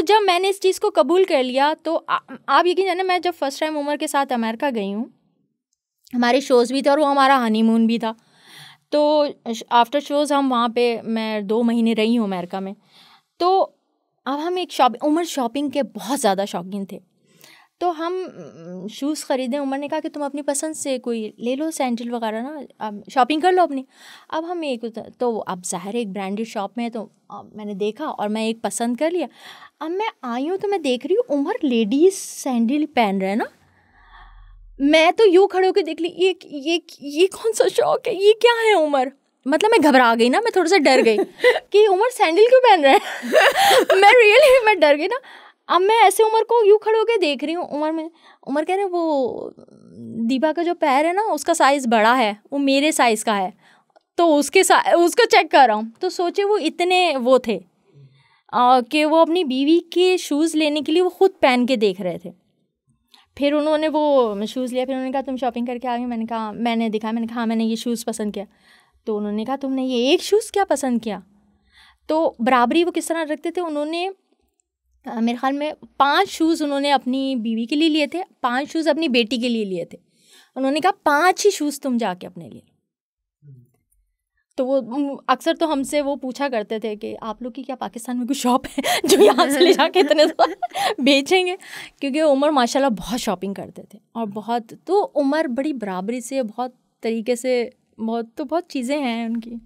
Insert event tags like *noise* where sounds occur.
तो जब मैंने इस चीज़ को कबूल कर लिया तो आ, आप यकीन जाना मैं जब फ़र्स्ट टाइम उमर के साथ अमेरिका गई हूँ हमारे शोज़ भी थे और वो हमारा हनीमून भी था तो आफ्टर शोज़ हम वहाँ पे मैं दो महीने रही हूँ अमेरिका में तो अब हम एक शॉप उमर शॉपिंग के बहुत ज़्यादा शौकीन थे तो हम शूज़ ख़रीदें उमर ने कहा कि तुम अपनी पसंद से कोई ले लो सैंडल वगैरह ना अब शॉपिंग कर लो अपनी अब हम एक तो अब ज़ाहिर एक ब्रांडेड शॉप में है तो मैंने देखा और मैं एक पसंद कर लिया अब मैं आई हूँ तो मैं देख रही हूँ उमर लेडीज़ सैंडल पहन रहे हैं ना मैं तो यूँ खड़े होकर देख ली ये ये ये कौन सा शौक है ये क्या है उमर मतलब मैं घबरा गई ना मैं थोड़ा सा डर गई *laughs* कि उमर सैंडल क्यों पहन रहे हैं *laughs* मैं रियली मैं डर गई ना अब मैं ऐसे उमर को यूँ खड़े होकर देख रही हूँ उमर में उमर कह रहे वो दीपा का जो पैर है ना उसका साइज़ बड़ा है वो मेरे साइज़ का है तो उसके उसको चेक कर रहा हूँ तो सोचे वो इतने वो थे कि वो अपनी बीवी के शूज़ लेने के लिए वो ख़ुद पहन के देख रहे थे फिर उन्होंने वो शूज़ लिया फिर उन्होंने कहा तुम शॉपिंग करके आ गए मैंने कहा मैंने दिखा मैंने कहा हाँ मैंने ये शूज़ पसंद किया तो उन्होंने कहा तुमने ये एक शूज़ क्या पसंद किया तो बराबरी वो किस तरह रखते थे उन्होंने मेरे ख्याल में पांच शूज़ उन्होंने अपनी बीवी के लिए लिए थे पांच शूज़ अपनी बेटी के लिए लिए थे उन्होंने कहा पांच ही शूज़ तुम जाके अपने लिए तो वो अक्सर तो हमसे वो पूछा करते थे कि आप लोग की क्या पाकिस्तान में कोई शॉप है जो यहाँ से ले जाके इतने *laughs* बेचेंगे क्योंकि उमर माशाल्लाह बहुत शॉपिंग करते थे और बहुत तो उमर बड़ी बराबरी से बहुत तरीके से बहुत तो बहुत चीज़ें हैं उनकी